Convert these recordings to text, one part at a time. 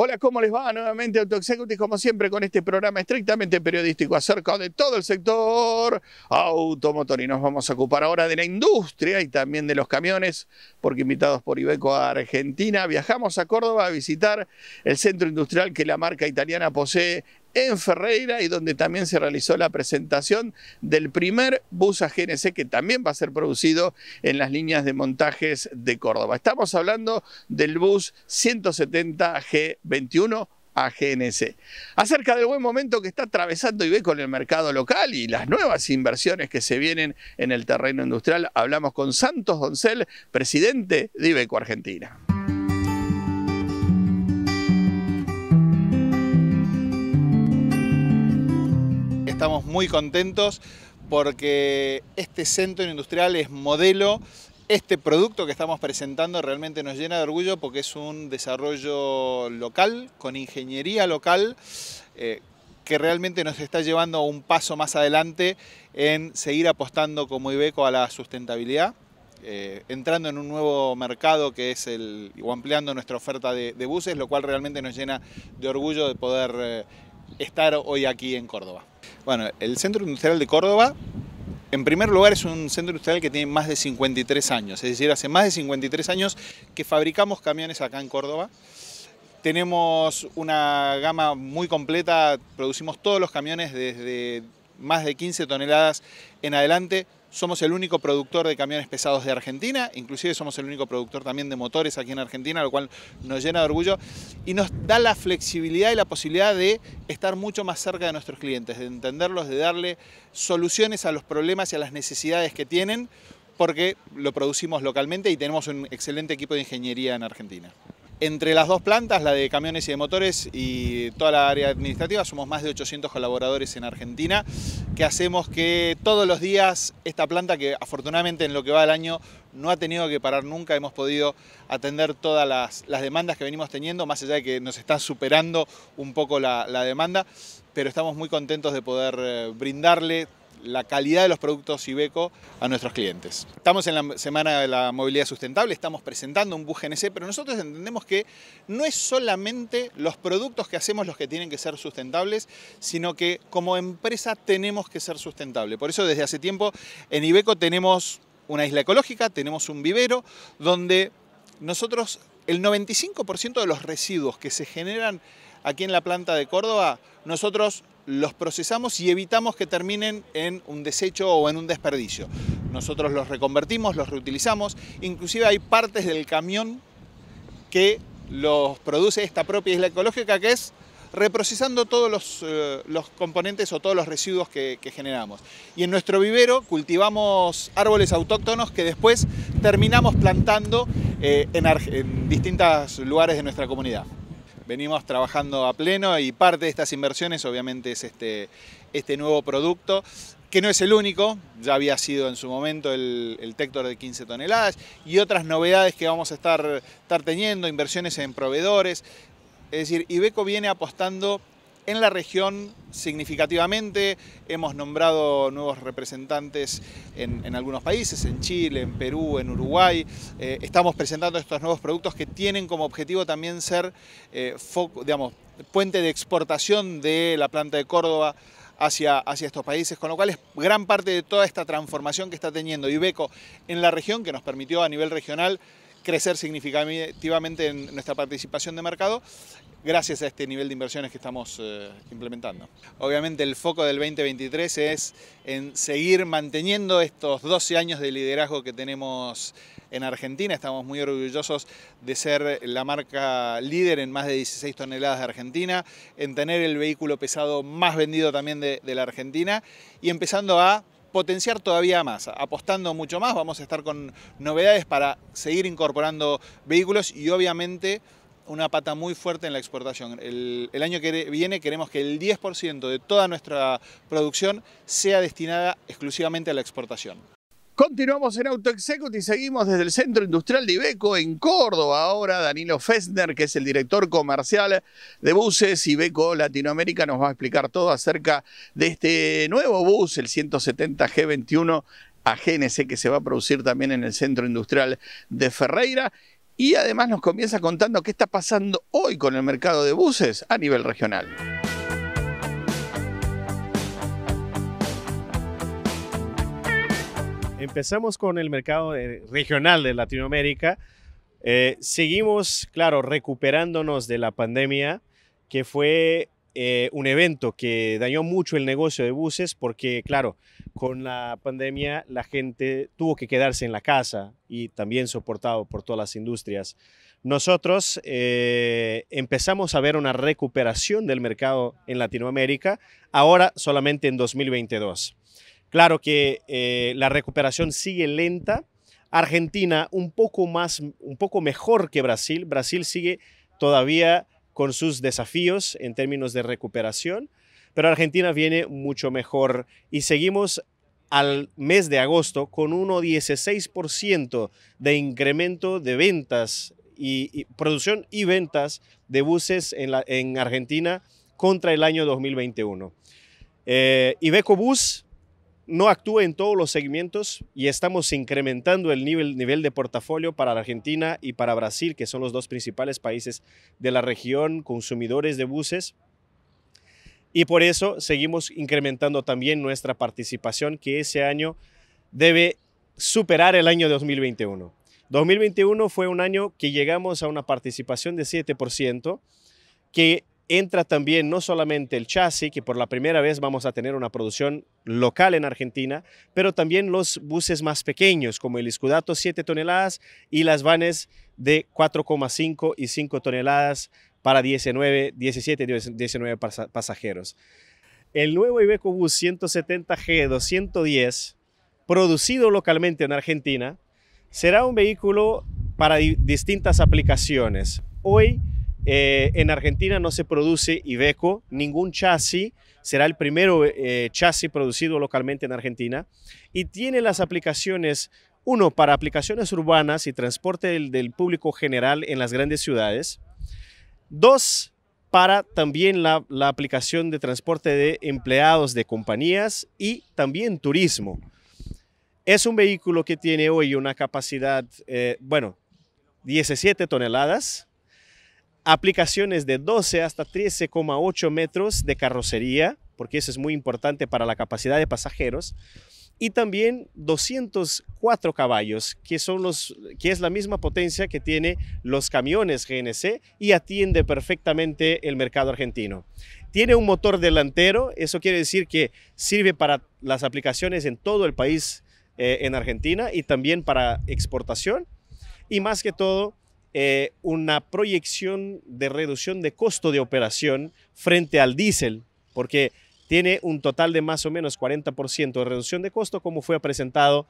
Hola, ¿cómo les va? Nuevamente AutoExecutive, como siempre, con este programa estrictamente periodístico acerca de todo el sector automotor. Y nos vamos a ocupar ahora de la industria y también de los camiones, porque invitados por Ibeco a Argentina, viajamos a Córdoba a visitar el centro industrial que la marca italiana posee en Ferreira y donde también se realizó la presentación del primer bus AGNC que también va a ser producido en las líneas de montajes de Córdoba. Estamos hablando del bus 170 G21 AGNC. Acerca del buen momento que está atravesando y en con el mercado local y las nuevas inversiones que se vienen en el terreno industrial, hablamos con Santos Doncel, presidente de Ibeco Argentina. estamos muy contentos porque este centro industrial es modelo este producto que estamos presentando realmente nos llena de orgullo porque es un desarrollo local, con ingeniería local, eh, que realmente nos está llevando un paso más adelante en seguir apostando como Ibeco a la sustentabilidad, eh, entrando en un nuevo mercado que es el, o ampliando nuestra oferta de, buses, lo cual realmente nos llena de orgullo de poder eh, estar hoy aquí en Córdoba. Bueno, el Centro Industrial de Córdoba, en primer lugar, es un centro industrial que tiene más de 53 años, es decir, hace más de 53 años que fabricamos camiones acá en Córdoba. Tenemos una gama muy completa, producimos todos los camiones desde más de 15 toneladas en adelante, somos el único productor de camiones pesados de Argentina, inclusive somos el único productor también de motores aquí en Argentina, lo cual nos llena de orgullo y nos da la flexibilidad y la posibilidad de estar mucho más cerca de nuestros clientes, de entenderlos, de darle soluciones a los problemas y a las necesidades que tienen, porque lo producimos localmente y tenemos un excelente equipo de ingeniería en Argentina. Entre las dos plantas, la de camiones y de motores y toda la área administrativa, somos más de 800 colaboradores en Argentina, que hacemos que todos los días esta planta, que afortunadamente en lo que va el año no ha tenido que parar nunca, hemos podido atender todas las, demandas que venimos teniendo, más allá de que nos está superando un poco la demanda, pero estamos muy contentos de poder eh, brindarle la calidad de los productos Ibeco a nuestros clientes. Estamos en la Semana de la Movilidad Sustentable, estamos presentando un bus GNC, pero nosotros entendemos que no es solamente los productos que hacemos los que tienen que ser sustentables, sino que como empresa tenemos que ser sustentable. Por eso desde hace tiempo en Ibeco tenemos una isla ecológica, tenemos un vivero donde nosotros el 95% de los residuos que se generan aquí en la planta de Córdoba, nosotros los procesamos y evitamos que terminen en un desecho o en un desperdicio. Nosotros los reconvertimos, los reutilizamos, inclusive hay partes del camión que los produce esta propia isla ecológica que es reprocesando todos los, eh, componentes o todos los residuos que, generamos. Y en nuestro vivero cultivamos árboles autóctonos que después terminamos plantando eh, en distintos lugares de nuestra comunidad venimos trabajando a pleno y parte de estas inversiones obviamente es este, este nuevo producto que no es el único, ya había sido en su momento el, Tector de 15 toneladas y otras novedades que vamos a estar, estar teniendo, inversiones en proveedores. Es decir, Ibeco viene apostando en la región significativamente. Hemos nombrado nuevos representantes en, algunos países, en Chile, en Perú, en Uruguay. Eh, estamos presentando estos nuevos productos que tienen como objetivo también ser, eh, digamos, puente de exportación de la planta de Córdoba Hacia, hacia, estos países, con lo cual es gran parte de toda esta transformación que está teniendo Ibeco en la región que nos permitió a nivel regional crecer significativamente en nuestra participación de mercado gracias a este nivel de inversiones que estamos eh, implementando. Obviamente el foco del 2023 es en seguir manteniendo estos 12 años de liderazgo que tenemos en Argentina. Estamos muy orgullosos de ser la marca líder en más de 16 toneladas de Argentina, en tener el vehículo pesado más vendido también de la Argentina y empezando a potenciar todavía más, apostando mucho más. Vamos a estar con novedades para seguir incorporando vehículos y obviamente una pata muy fuerte en la exportación. El, año que viene queremos que el 10% de toda nuestra producción sea destinada exclusivamente a la exportación. Continuamos en Auto y seguimos desde el Centro Industrial de Ibeco en Córdoba. Ahora Danilo Fessner, que es el director comercial de buses Ibeco Latinoamérica, nos va a explicar todo acerca de este nuevo bus, el 170 G21 a GNC, que se va a producir también en el Centro Industrial de Ferreira y además nos comienza contando qué está pasando hoy con el mercado de buses a nivel regional. Empezamos con el mercado regional de Latinoamérica. Eh, seguimos, claro, recuperándonos de la pandemia, que fue eh, un evento que dañó mucho el negocio de buses porque, claro, con la pandemia la gente tuvo que quedarse en la casa y también soportado por todas las industrias. Nosotros eh, empezamos a ver una recuperación del mercado en Latinoamérica, ahora solamente en 2022. Claro que eh, la recuperación sigue lenta. Argentina un poco más, un poco mejor que Brasil. Brasil sigue todavía con sus desafíos en términos de recuperación, pero Argentina viene mucho mejor. Y seguimos al mes de agosto con un 1,16% de incremento de ventas y, producción y ventas de buses en, Argentina contra el año 2021. Eh, Ibeco Bus no actúa en todos los segmentos y estamos incrementando el nivel, nivel de portafolio para Argentina y para Brasil, que son los dos principales países de la región, consumidores de buses. Y por eso seguimos incrementando también nuestra participación, que ese año debe superar el año 2021. 2021 fue un año que llegamos a una participación de 7%, que entra también no solamente el chasis, que por la primera vez vamos a tener una producción local en Argentina, pero también los buses más pequeños, como el Escudato 7 toneladas y las vanes de 4,5 y 5 toneladas para 19, 17, 19 pasajeros. El nuevo IVECO Bus 170G 210, producido localmente en Argentina, será un vehículo para distintas aplicaciones. Hoy eh, en Argentina no se produce Iveco, ningún chasis, será el primero eh, chasis producido localmente en Argentina y tiene las aplicaciones, uno, para aplicaciones urbanas y transporte del público general en las grandes ciudades, Dos, para también la, aplicación de transporte de empleados de compañías y también turismo. Es un vehículo que tiene hoy una capacidad, eh, bueno, 17 toneladas, aplicaciones de 12 hasta 13,8 metros de carrocería, porque eso es muy importante para la capacidad de pasajeros y también 204 caballos, que, son los, que es la misma potencia que tiene los camiones GNC y atiende perfectamente el mercado argentino. Tiene un motor delantero, eso quiere decir que sirve para las aplicaciones en todo el país eh, en Argentina y también para exportación. Y más que todo, eh, una proyección de reducción de costo de operación frente al diésel, porque tiene un total de más o menos 40% de reducción de costo, como fue presentado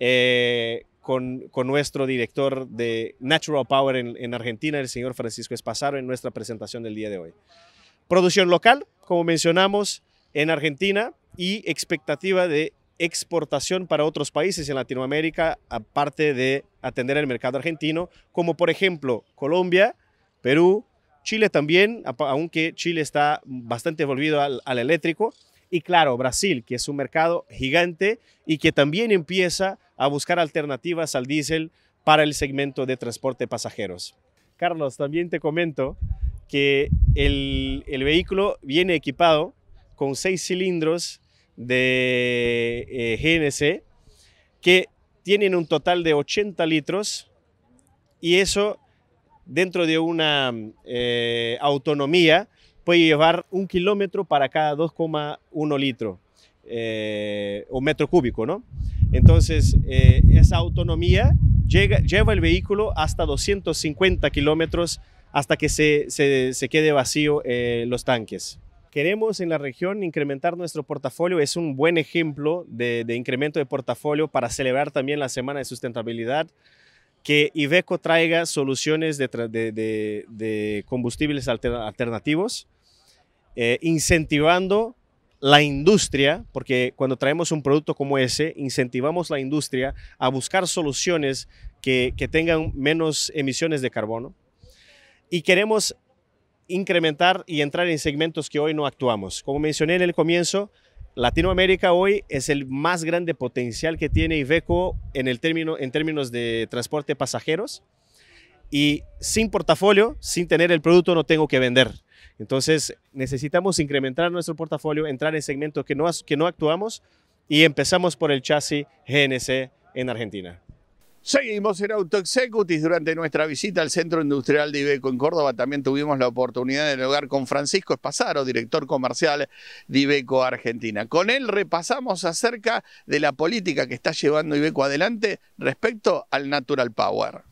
eh, con, nuestro director de Natural Power en, en Argentina, el señor Francisco Espasaro, en nuestra presentación del día de hoy. Producción local, como mencionamos, en Argentina y expectativa de exportación para otros países en Latinoamérica, aparte de atender el mercado argentino, como por ejemplo Colombia, Perú, Chile también, aunque Chile está bastante volvido al, eléctrico. Y claro, Brasil, que es un mercado gigante y que también empieza a buscar alternativas al diésel para el segmento de transporte de pasajeros. Carlos, también te comento que el, vehículo viene equipado con seis cilindros de eh, GNC que tienen un total de 80 litros y eso dentro de una eh, autonomía puede llevar un kilómetro para cada 2,1 litro eh, o metro cúbico, ¿no? Entonces, eh, esa autonomía lleva el vehículo hasta 250 kilómetros hasta que se, se, se quede vacío los tanques. Queremos en la región incrementar nuestro portafolio. Es un buen ejemplo de, de incremento de portafolio para celebrar también la Semana de Sustentabilidad que Iveco traiga soluciones de, combustibles alternativos, eh, incentivando la industria, porque cuando traemos un producto como ese, incentivamos la industria a buscar soluciones que tengan menos emisiones de carbono. Y queremos incrementar y entrar en segmentos que hoy no actuamos. Como mencioné en el comienzo, Latinoamérica hoy es el más grande potencial que tiene Iveco en, el término, en términos de transporte pasajeros y sin portafolio, sin tener el producto, no tengo que vender. Entonces necesitamos incrementar nuestro portafolio, entrar en segmentos que no, que no actuamos y empezamos por el chasis GNC en Argentina. Seguimos en Executives durante nuestra visita al Centro Industrial de Ibeco en Córdoba. También tuvimos la oportunidad de hablar con Francisco Espasaro, director comercial de Ibeco Argentina. Con él repasamos acerca de la política que está llevando Ibeco adelante respecto al Natural Power.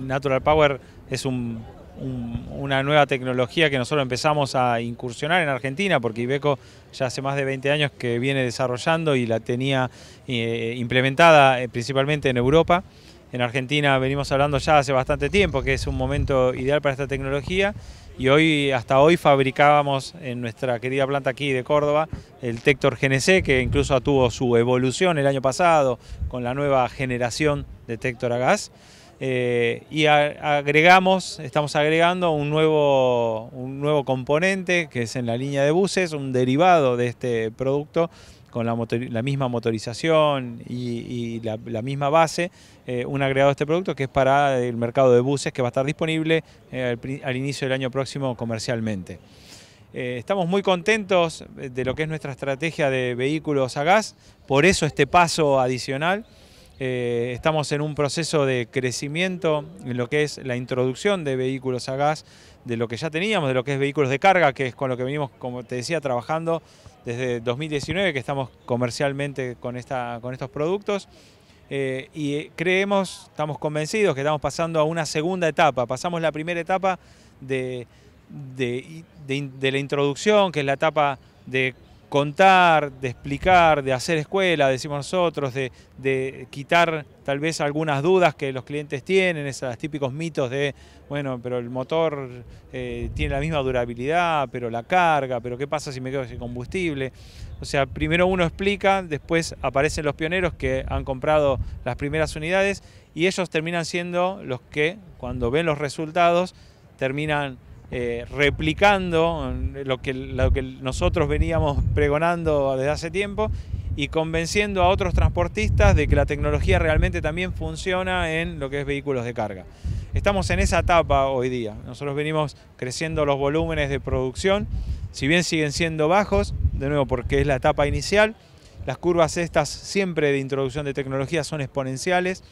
Natural Power es un una nueva tecnología que nosotros empezamos a incursionar en Argentina, porque Ibeco ya hace más de 20 años que viene desarrollando y la tenía eh, implementada eh, principalmente en Europa. En Argentina venimos hablando ya hace bastante tiempo que es un momento ideal para esta tecnología y hoy hasta hoy fabricábamos en nuestra querida planta aquí de Córdoba el Tector GNC que incluso tuvo su evolución el año pasado con la nueva generación de Tector a gas. Eh, y agregamos, estamos agregando un nuevo, componente que es en la línea de buses, un derivado de este producto con la, misma motorización y, la, misma base, eh, un agregado de este producto que es para el mercado de buses que va a estar disponible eh, al, inicio del año próximo comercialmente. estamos muy contentos de lo que es nuestra estrategia de vehículos a gas, por eso este paso adicional. Eh, estamos en un proceso de crecimiento en lo que es la introducción de vehículos a gas, de lo que ya teníamos, de lo que es vehículos de carga, que es con lo que venimos, como te decía, trabajando desde 2019, que estamos comercialmente con, esta, con estos productos. Eh, y eh, creemos, estamos convencidos que estamos pasando a una segunda etapa. Pasamos la primera etapa de, de la introducción, que es la etapa de contar, de explicar, de hacer escuela, decimos nosotros, de, quitar tal vez algunas dudas que los clientes tienen, esos típicos mitos de, bueno, pero el motor eh, tiene la misma durabilidad, pero la carga, pero qué pasa si me quedo sin combustible. O sea, primero uno explica, después aparecen los pioneros que han comprado las primeras unidades y ellos terminan siendo los que, cuando ven los resultados, terminan eh, replicando lo que, nosotros veníamos pregonando desde hace tiempo y convenciendo a otros transportistas de que la tecnología realmente también funciona en lo que es vehículos de carga. Estamos en esa etapa hoy día. Nosotros venimos creciendo los volúmenes de producción, si bien siguen siendo bajos, de nuevo porque es la etapa inicial, las curvas estas siempre de introducción de tecnología son exponenciales,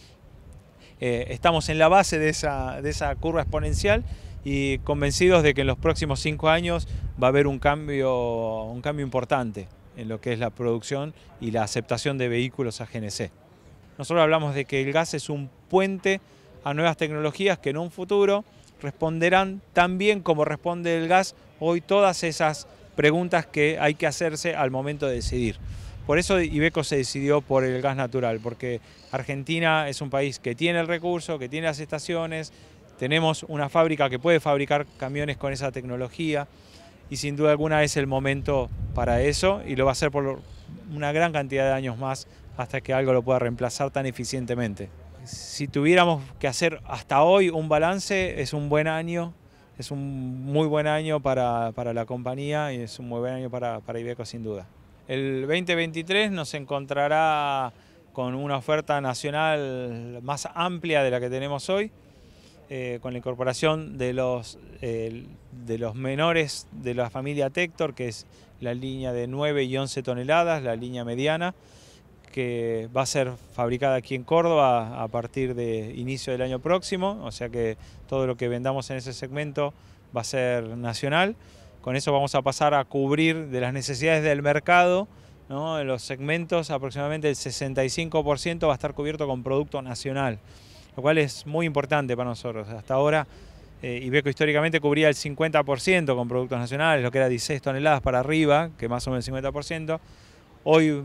eh, estamos en la base de esa, de esa curva exponencial y convencidos de que en los próximos cinco años va a haber un cambio, un cambio importante en lo que es la producción y la aceptación de vehículos a GNC. Nosotros hablamos de que el gas es un puente a nuevas tecnologías que en un futuro responderán tan bien como responde el gas hoy todas esas preguntas que hay que hacerse al momento de decidir. Por eso Ibeco se decidió por el gas natural, porque Argentina es un país que tiene el recurso, que tiene las estaciones, tenemos una fábrica que puede fabricar camiones con esa tecnología y sin duda alguna es el momento para eso y lo va a hacer por una gran cantidad de años más hasta que algo lo pueda reemplazar tan eficientemente. Si tuviéramos que hacer hasta hoy un balance, es un buen año, es un muy buen año para, la compañía y es un muy buen año para, para Ibeco sin duda. El 2023 nos encontrará con una oferta nacional más amplia de la que tenemos hoy, eh, con la incorporación de los, eh, de los menores de la familia Tector, que es la línea de 9 y 11 toneladas, la línea mediana, que va a ser fabricada aquí en Córdoba a partir de inicio del año próximo, o sea que todo lo que vendamos en ese segmento va a ser nacional. Con eso vamos a pasar a cubrir de las necesidades del mercado, en los segmentos aproximadamente el 65% va a estar cubierto con producto nacional lo cual es muy importante para nosotros. Hasta ahora, eh, Ibeco históricamente cubría el 50% con productos nacionales, lo que era 16 toneladas para arriba, que más o menos el 50%. Hoy,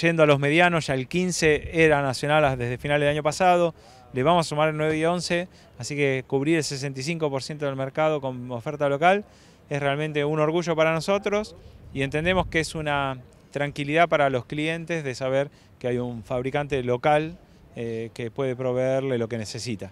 yendo a los medianos, ya el 15 era nacional desde finales del año pasado, le vamos a sumar el 9 y 11, así que cubrir el 65% del mercado con oferta local es realmente un orgullo para nosotros y entendemos que es una tranquilidad para los clientes de saber que hay un fabricante local eh, que puede proveerle lo que necesita.